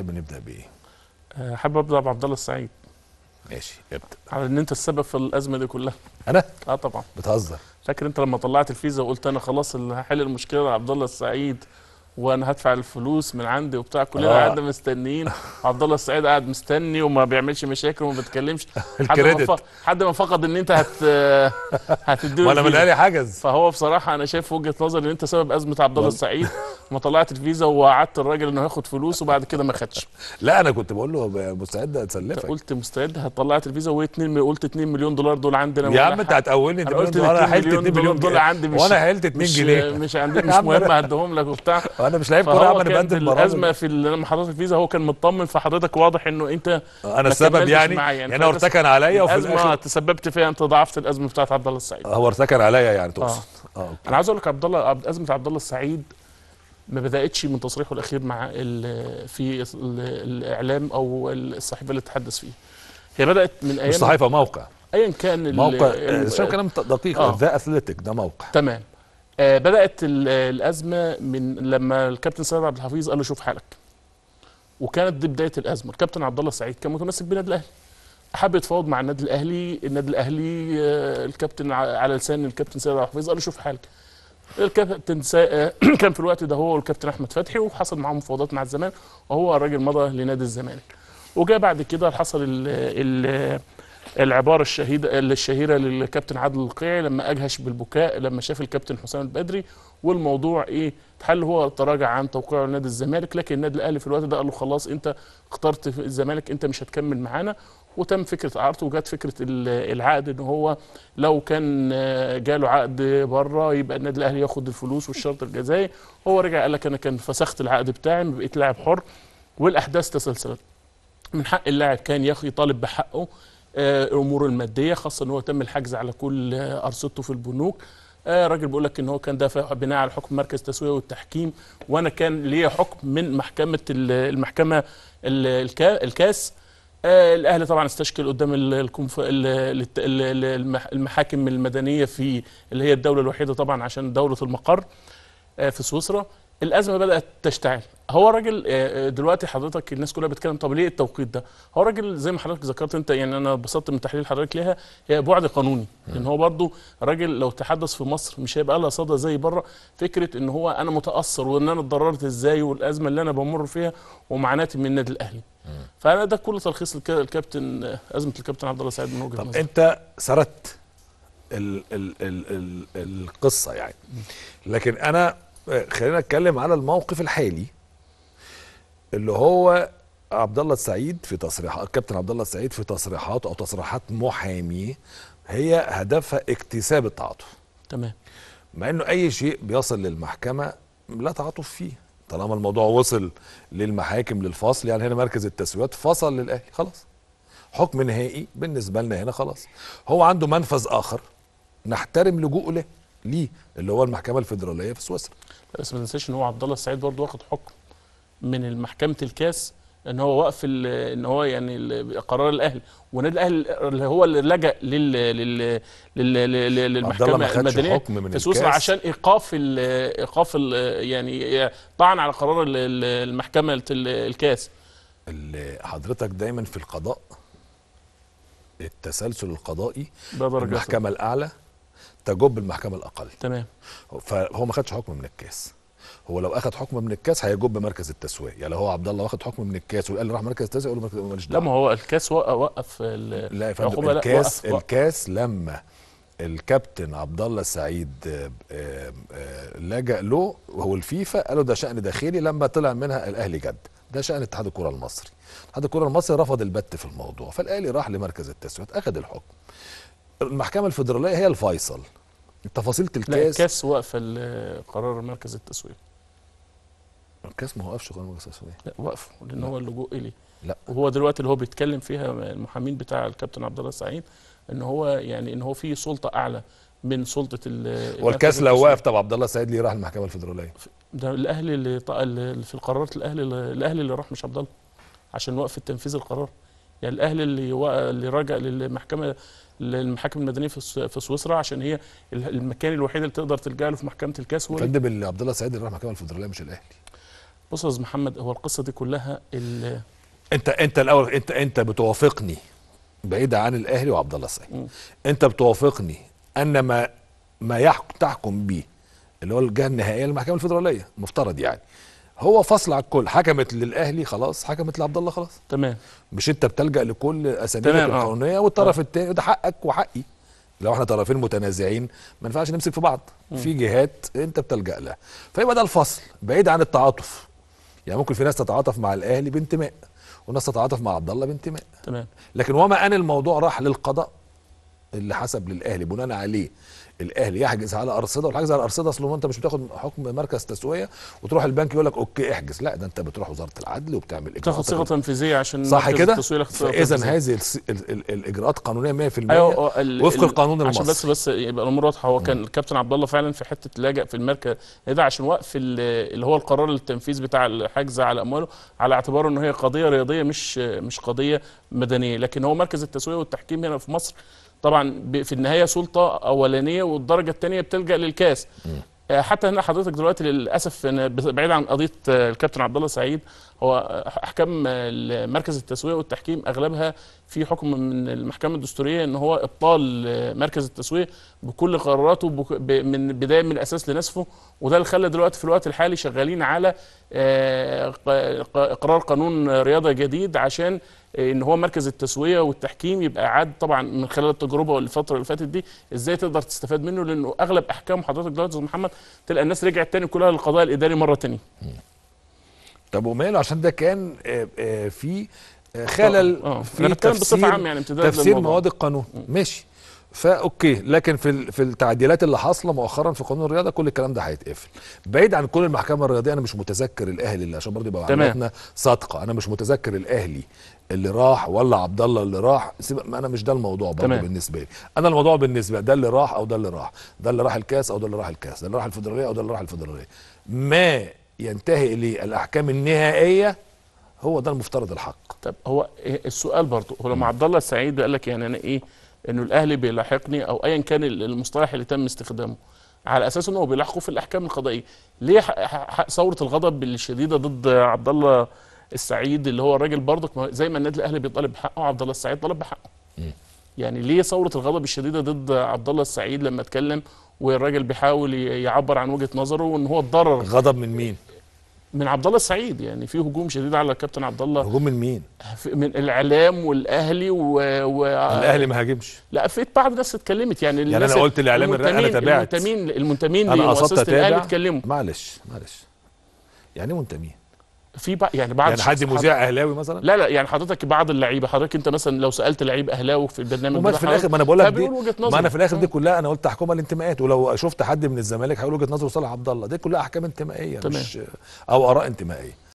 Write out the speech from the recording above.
تحب نبدا بايه؟ احب ابدا بعبد الله السعيد ماشي ابدا على ان انت السبب في الازمه دي كلها انا؟ اه طبعا بتهزر فاكر انت لما طلعت الفيزا وقلت انا خلاص اللي هحل المشكله عبد الله السعيد وانا هدفع الفلوس من عندي وبتاع كلنا آه. مستنيين عبد الله السعيد قاعد مستني وما بيعملش مشاكل وما بيتكلمش الكريدت لحد حد ما فقد ان انت هت هتديله وانا من الاهلي حجز فهو بصراحه انا شايف وجهه نظري ان انت سبب ازمه عبد الله السعيد ما طلعت الفيزا ووعدت الراجل انه هياخد فلوس وبعد كده ما خدش لا انا كنت بقول له مستعد اتسلفك قلت مستعد هطلعت الفيزا و2 قلت 2 مليون دولار دول عندنا يا عم انت هتقولني انت قلت 2 مليون دولار عندي مش وانا حيلت 2 جنيه مش عندي مش مهم هديهم لك وبتاع انا مش لعيب كوره انا بقدم برامج الازمه في لما حضرتك فيزا هو كان مطمن فحضرتك واضح انه انت انا السبب يعني،, يعني يعني هو ارتكن عليا وفي الازمه تسببت فيها انت ضعفت الازمه بتاعت عبد الله السعيد هو ارتكن عليا يعني تقصد اه, آه انا عايز اقول لك عبد الله ازمه عبد الله السعيد ما بداتش من تصريحه الاخير مع في الاعلام او الصحيفه اللي تحدث فيه هي بدات من ايام الصحيفه موقع ايا كان موقع كلام دقيق آه. ذا اثليتيك ده موقع تمام آه، بدات الازمه من لما الكابتن سيد عبد الحفيظ قال له شوف حالك وكانت دي بدايه الازمه الكابتن عبد الله السعيد كان متمسك بالنادي الاهلي حب يتفاوض مع النادي الاهلي النادي الاهلي آه، الكابتن على لسان الكابتن سيد عبد الحفيظ قال له شوف حالك الكابتن سا... آه، كان في الوقت ده هو والكابتن احمد فتحي وحصل معاهم مفاوضات مع الزمالك وهو الراجل مضى لنادي الزمالك وجاء بعد كده حصل ال ال العباره الشهيده الشهيره للكابتن عادل القيعي لما اجهش بالبكاء لما شاف الكابتن حسام البدري والموضوع ايه اتحل هو تراجع عن توقيعه لنادي الزمالك لكن النادي الاهلي في الوقت ده قال له خلاص انت اخترت الزمالك انت مش هتكمل معانا وتم فكره اعارته وجت فكره العقد ان هو لو كان آه، جاله عقد بره يبقى النادي الاهلي ياخد الفلوس والشرط الجزائي هو رجع قال لك انا كان فسخت العقد بتاعي بقيت لاعب حر والاحداث تسلسلت من حق اللاعب كان ياخد يطالب بحقه آه، الامور الماديه خاصه ان هو تم الحجز على كل آه، ارصدته في البنوك آه، راجل بيقول لك ان هو كان دافع بناء على حكم مركز التسويه والتحكيم وانا كان ليا حكم من محكمه المحكمه الكاس الاهلي طبعا استشكل قدام المحاكم المدنيه في اللي هي الدوله الوحيده طبعا عشان دوله المقر في سويسرا الازمه بدات تشتعل هو الراجل آه، آه، دلوقتي حضرتك الناس كلها بتتكلم طب ليه التوقيت ده هو الراجل زي ما حضرتك ذكرت انت يعني انا اتبسطت من تحليل حضرتك ليها هي بعد قانوني ان هو برضو راجل لو تحدث في مصر مش هيبقى لها صدى زي بره فكره ان هو انا متاثر وان انا اتضررت ازاي والازمه اللي انا بمر فيها ومعاناتي من النادي الاهلي فانا ده كل تلخيص الكابتن آه، ازمه الكابتن عبد الله سعيد من وجهه نظري انت سردت القصه يعني لكن انا آه، خلينا نتكلم على الموقف الحالي اللي هو عبد الله السعيد في تصريحات كابتن عبد الله السعيد في تصريحاته او تصريحات محاميه هي هدفها اكتساب التعاطف تمام مع انه اي شيء بيصل للمحكمه لا تعاطف فيه طالما الموضوع وصل للمحاكم للفصل يعني هنا مركز التسويات فصل للاهلي خلاص حكم نهائي بالنسبه لنا هنا خلاص هو عنده منفذ اخر نحترم لجوءه له ليه اللي هو المحكمه الفيدراليه في سويسرا بس ما تنساش ان هو عبد الله السعيد برضه واخد حكم من محكمه الكاس ان هو وقف ان هو يعني قرار الاهلي ونادي الاهلي اللي هو اللي لجا لل لل لل للمحكمه المدنيه في سويسرا عشان ايقاف ايقاف يعني طعن على قرار المحكمه الكاس حضرتك دايما في القضاء التسلسل القضائي المحكمه الاعلى تجب المحكمه الاقل تمام فهو ما خدش حكم من الكاس هو لو اخد حكم من الكاس هيجب مركز التسويه يعني لو هو عبد الله واخد حكم من الكاس وقال راح مركز التسويه يقول له ماليش دعوه لا ما هو الكاس وقف لا يا فندم الكاس لا الكاس لما الكابتن عبد الله سعيد آه، آه، لجأ له وهو الفيفا قالوا ده شأن داخلي لما طلع منها الاهلي جد ده شأن اتحاد الكره المصري اتحاد الكره المصري رفض البت في الموضوع فالاهلي راح لمركز التسويه اخذ الحكم المحكمه الفيدراليه هي الفيصل تفاصيل الكاس لا الكاس واقفه لقرار مركز التسويق الكاس ما وقفش قرار مركز التسويق لا وقفه لان هو اللجوء اليه لا وهو دلوقتي اللي هو بيتكلم فيها المحامين بتاع الكابتن عبد الله سعيد ان هو يعني ان هو في سلطه اعلى من سلطه ال والكاس لو وقف طب عبد الله السعيد ليه راح المحكمه الفدراليه؟ ده الاهلي اللي في القرارات الاهلي الاهلي اللي راح مش عبد الله عشان وقف تنفيذ القرار يعني الاهلي اللي و... اللي رجع للمحكمه للمحاكم المدنيه في سويسرا عشان هي المكان الوحيد اللي تقدر تلجا له في محكمه الكاس هو متقدم اللي عبد الله سعيد اللي راح المحكمه الفدراليه مش الاهلي بص يا محمد هو القصه دي كلها ال... انت انت الاول انت انت بتوافقني بعيدة عن الاهلي وعبد الله سعيد م. انت بتوافقني ان ما ما يحكم تحكم به اللي هو الجهه النهائيه للمحكمه الفدراليه مفترض يعني هو فصل على الكل حكمت للاهلي خلاص حكمت لعبد الله خلاص تمام مش انت بتلجا لكل اساليبك آه. القانونيه والطرف آه. التاني ده حقك وحقي لو احنا طرفين متنازعين ما ينفعش نمسك في بعض م. في جهات انت بتلجا لها فيبقى ده الفصل بعيد عن التعاطف يعني ممكن في ناس تتعاطف مع الاهلي بانتماء وناس تتعاطف مع عبد الله بانتماء تمام لكن وما ان الموضوع راح للقضاء اللي حسب للاهلي بناء عليه الاهلي يحجز على ارصده والحجز على ارصده اصل انت مش بتاخد حكم مركز تسويه وتروح البنك يقول لك اوكي احجز لا ده انت بتروح وزاره العدل وبتعمل اجراءات تاخد صيغه تنفيذيه عشان صح كده اذا هذه الاجراءات قانونيه 100% أيوة وفق القانون المصري عشان بس بس يبقى الامور واضحه هو كان الكابتن عبد الله فعلا في حته لاجئ في المركز ده عشان وقف اللي هو القرار التنفيذ بتاع الحجز على امواله على اعتباره ان هي قضيه رياضيه مش مش قضيه مدنيه لكن هو مركز التسويه والتحكيم هنا في مصر طبعا في النهايه سلطه اولانيه والدرجه الثانيه بتلجا للكاس آه، حتى هنا حضرتك دلوقتي للاسف بعيد عن قضيه آه، الكابتن عبد الله سعيد هو احكام آه، مركز التسويه والتحكيم اغلبها في حكم من المحكمه الدستوريه ان هو ابطال مركز التسويه بكل قراراته من بدايه من الاساس لنسفه وده اللي خلى دلوقتي في الوقت الحالي شغالين على اقرار آه، قانون رياضه جديد عشان ان هو مركز التسويه والتحكيم يبقى عاد طبعا من خلال التجربه والفتره اللي فاتت دي ازاي تقدر تستفاد منه لانه اغلب احكام حضرتك دلوقتي يا محمد تلقى الناس رجعت تاني كلها للقضاء الاداري مره تانيه طب وماله عشان ده كان آه، آه، في آه، خلل آه، في تفسير عام يعني تفسير مواد القانون ماشي فاوكي لكن في في التعديلات اللي حاصله مؤخرا في قانون الرياضه كل الكلام ده هيتقفل بعيد عن كل المحكمه الرياضيه انا مش متذكر الاهلي اللي عشان برضه يبقى معلوماتنا صادقه انا مش متذكر الاهلي اللي راح ولا عبد الله اللي راح انا مش ده الموضوع برضه بالنسبه لي انا الموضوع بالنسبه ده اللي راح او ده اللي راح ده اللي راح الكاس او ده اللي راح الكاس ده اللي راح الفدراليه او ده اللي راح الفدراليه ما ينتهي اليه الاحكام النهائيه هو ده المفترض الحق طب هو إيه السؤال برضه هو لما عبد الله السعيد قال لك يعني انا ايه انه الاهلي بيلاحقني او ايا كان المصطلح اللي تم استخدامه على اساس انه بيلاحقه في الاحكام القضائيه ليه ثوره الغضب الشديده ضد عبد الله السعيد اللي هو الراجل برضك زي ما النادي الاهلي بيطالب بحقه عبد الله السعيد طلب بحقه يعني ليه ثوره الغضب الشديده ضد عبد الله السعيد لما اتكلم والراجل بيحاول يعبر عن وجهه نظره وان هو اتضرر غضب من مين من عبد الله السعيد يعني في هجوم شديد على الكابتن عبد الله هجوم من مين؟ من الاعلام والاهلي و... و... الاهلي ما هاجمش لا في بعض الناس اتكلمت يعني يعني انا قلت الاعلام انا تابعت المنتمين المنتمين لمؤسسه الاهلي اتكلموا معلش معلش يعني منتمين في بق... يعني بعض يعني حد مذيع اهلاوي مثلا لا لا يعني حضرتك بعض اللعيبه حضرتك انت مثلا لو سالت لعيب اهلاوي في البرنامج ده في الاخر ما انا بقول لك دي ما انا في الاخر دي كلها انا قلت احكام الانتماءات ولو شفت حد من الزمالك هيقول وجهه نظره صالح عبد الله دي كلها احكام انتمائيه تمام. مش او اراء انتمائيه